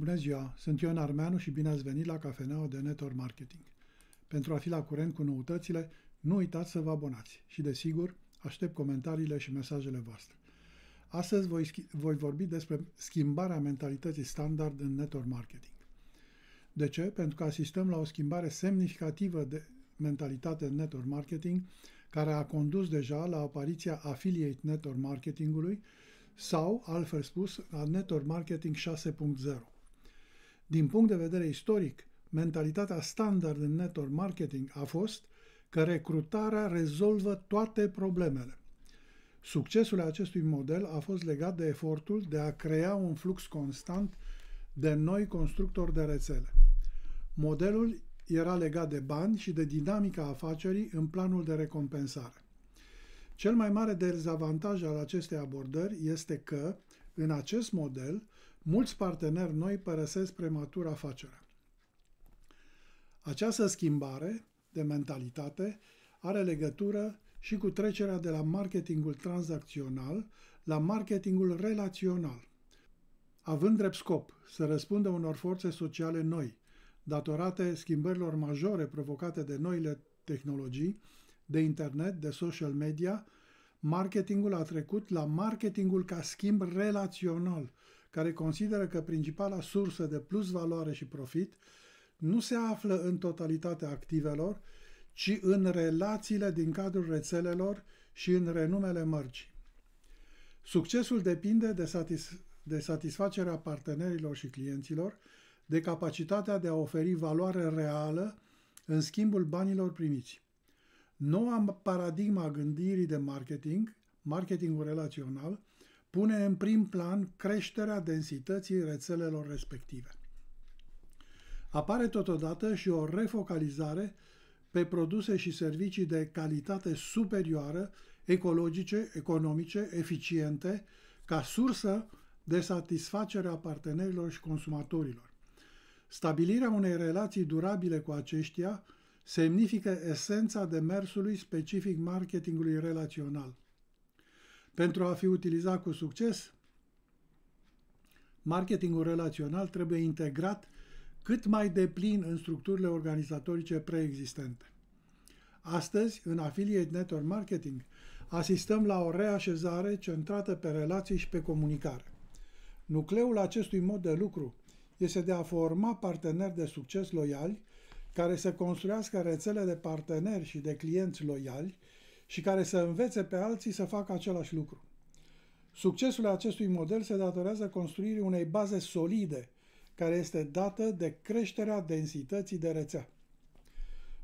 Bună ziua, sunt Ion Armeanu și bine ați venit la cafeneaua de Network Marketing. Pentru a fi la curent cu noutățile, nu uitați să vă abonați și, desigur, aștept comentariile și mesajele voastre. Astăzi voi, voi vorbi despre schimbarea mentalității standard în network marketing. De ce? Pentru că asistăm la o schimbare semnificativă de mentalitate în network marketing, care a condus deja la apariția affiliate network marketingului sau, altfel spus, a network marketing 6.0. Din punct de vedere istoric, mentalitatea standard în network marketing a fost că recrutarea rezolvă toate problemele. Succesul acestui model a fost legat de efortul de a crea un flux constant de noi constructori de rețele. Modelul era legat de bani și de dinamica afacerii în planul de recompensare. Cel mai mare dezavantaj al acestei abordări este că, în acest model, mulți parteneri noi părăsesc prematur afacerea. Această schimbare de mentalitate are legătură și cu trecerea de la marketingul tranzacțional la marketingul relațional, având drept scop să răspundă unor forțe sociale noi, datorate schimbărilor majore provocate de noile tehnologii, de internet, de social media, marketingul a trecut la marketingul ca schimb relațional, care consideră că principala sursă de plus valoare și profit nu se află în totalitatea activelor, ci în relațiile din cadrul rețelelor și în renumele mărcii. Succesul depinde de, satis- de satisfacerea partenerilor și clienților, de capacitatea de a oferi valoare reală în schimbul banilor primiți. Noua paradigma gândirii de marketing, marketingul relațional, pune în prim plan creșterea densității rețelelor respective. Apare totodată și o refocalizare pe produse și servicii de calitate superioară, ecologice, economice, eficiente, ca sursă de satisfacere a partenerilor și consumatorilor. Stabilirea unei relații durabile cu aceștia semnifică esența demersului specific marketingului relațional – pentru a fi utilizat cu succes, marketingul relațional trebuie integrat cât mai deplin în structurile organizatorice preexistente. Astăzi, în Affiliate Network Marketing, asistăm la o reașezare centrată pe relații și pe comunicare. Nucleul acestui mod de lucru este de a forma parteneri de succes loiali care să construiască rețele de parteneri și de clienți loiali și care să învețe pe alții să facă același lucru. Succesul acestui model se datorează construirii unei baze solide, care este dată de creșterea densității de rețea.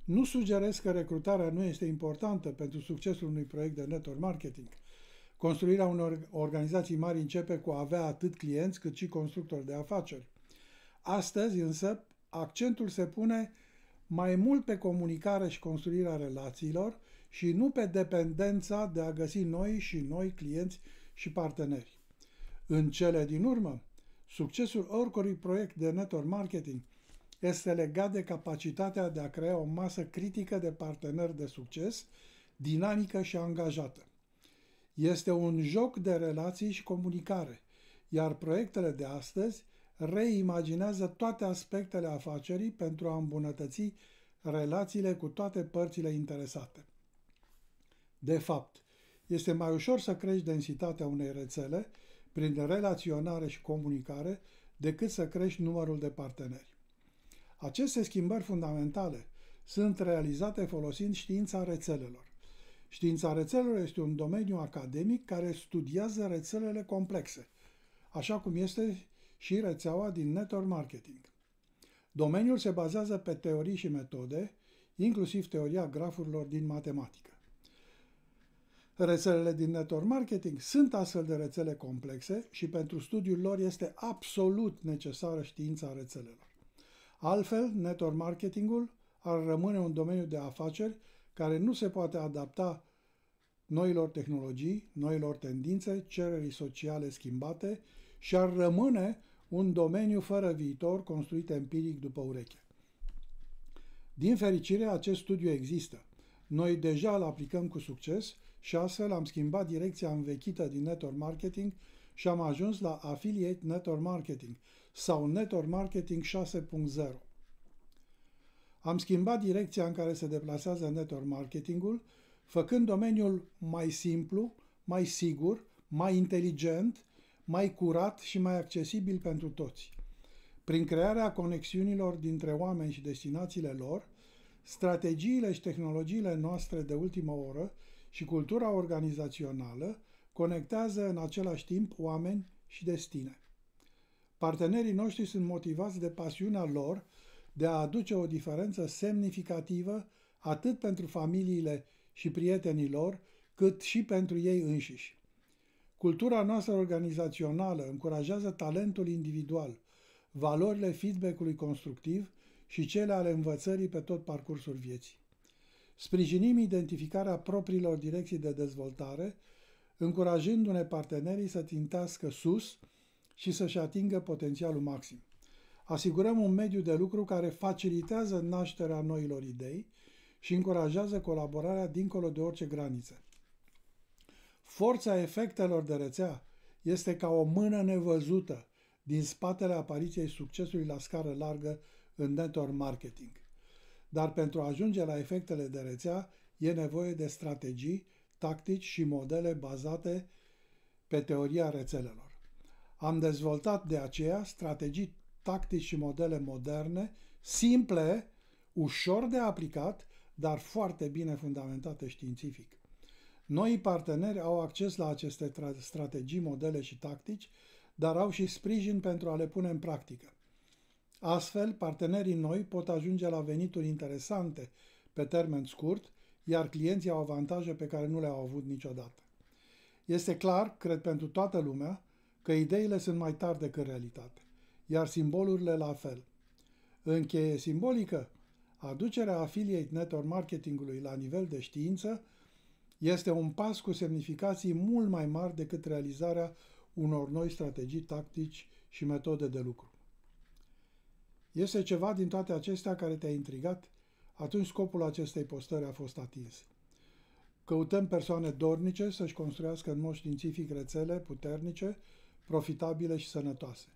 Nu sugerez că recrutarea nu este importantă pentru succesul unui proiect de network marketing. Construirea unor organizații mari începe cu a avea atât clienți cât și constructori de afaceri. Astăzi însă accentul se pune mai mult pe comunicare și construirea relațiilor și nu pe dependența de a găsi noi și noi clienți și parteneri. În cele din urmă, succesul oricărui proiect de network marketing este legat de capacitatea de a crea o masă critică de parteneri de succes, dinamică și angajată. Este un joc de relații și comunicare, iar proiectele de astăzi reimaginează toate aspectele afacerii pentru a îmbunătăți relațiile cu toate părțile interesate. De fapt, este mai ușor să crești densitatea unei rețele prin relaționare și comunicare decât să crești numărul de parteneri. Aceste schimbări fundamentale sunt realizate folosind știința rețelelor. Știința rețelelor este un domeniu academic care studiază rețelele complexe, așa cum este și rețeaua din network marketing. Domeniul se bazează pe teorii și metode, inclusiv teoria grafurilor din matematică. Rețelele din network marketing sunt astfel de rețele complexe și pentru studiul lor este absolut necesară știința rețelelor. Altfel, network marketingul ar rămâne un domeniu de afaceri care nu se poate adapta noilor tehnologii, noilor tendințe, cererii sociale schimbate și ar rămâne un domeniu fără viitor construit empiric după ureche. Din fericire, acest studiu există. Noi deja îl aplicăm cu succes și astfel am schimbat direcția învechită din network marketing și am ajuns la affiliate network marketing sau network marketing 6.0. Am schimbat direcția în care se deplasează network marketingul, făcând domeniul mai simplu, mai sigur, mai inteligent, mai curat și mai accesibil pentru toți. Prin crearea conexiunilor dintre oameni și destinațiile lor, strategiile și tehnologiile noastre de ultimă oră și cultura organizațională conectează în același timp oameni și destine. Partenerii noștri sunt motivați de pasiunea lor de a aduce o diferență semnificativă atât pentru familiile și prietenii lor, cât și pentru ei înșiși. Cultura noastră organizațională încurajează talentul individual, valorile feedback-ului constructiv și cele ale învățării pe tot parcursul vieții. Sprijinim identificarea propriilor direcții de dezvoltare, încurajându-ne partenerii să tintească sus și să-și atingă potențialul maxim. Asigurăm un mediu de lucru care facilitează nașterea noilor idei și încurajează colaborarea dincolo de orice graniță. Forța efectelor de rețea este ca o mână nevăzută din spatele apariției succesului la scară largă în network marketing. Dar pentru a ajunge la efectele de rețea e nevoie de strategii, tactici și modele bazate pe teoria rețelelor. Am dezvoltat de aceea strategii, tactici și modele moderne, simple, ușor de aplicat, dar foarte bine fundamentate științific. Noi parteneri au acces la aceste strategii, modele și tactici, dar au și sprijin pentru a le pune în practică. Astfel, partenerii noi pot ajunge la venituri interesante pe termen scurt, iar clienții au avantaje pe care nu le-au avut niciodată. Este clar, cred pentru toată lumea, că ideile sunt mai tari decât realitate, iar simbolurile la fel. cheie simbolică, aducerea affiliate network marketingului la nivel de știință este un pas cu semnificații mult mai mari decât realizarea unor noi strategii, tactici și metode de lucru. Este ceva din toate acestea care te-a intrigat? Atunci scopul acestei postări a fost atins. Căutăm persoane dornice să-și construiască în mod științific rețele puternice, profitabile și sănătoase.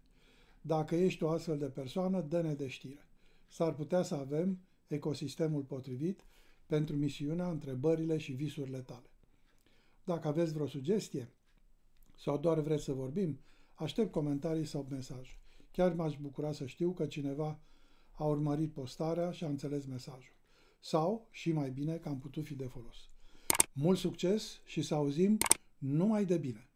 Dacă ești o astfel de persoană, dă-ne de știre. S-ar putea să avem ecosistemul potrivit pentru misiunea, întrebările și visurile tale. Dacă aveți vreo sugestie sau doar vreți să vorbim, aștept comentarii sau mesaje. Chiar m-aș bucura să știu că cineva a urmărit postarea și a înțeles mesajul. Sau, și mai bine, că am putut fi de folos. Mult succes și să auzim numai de bine!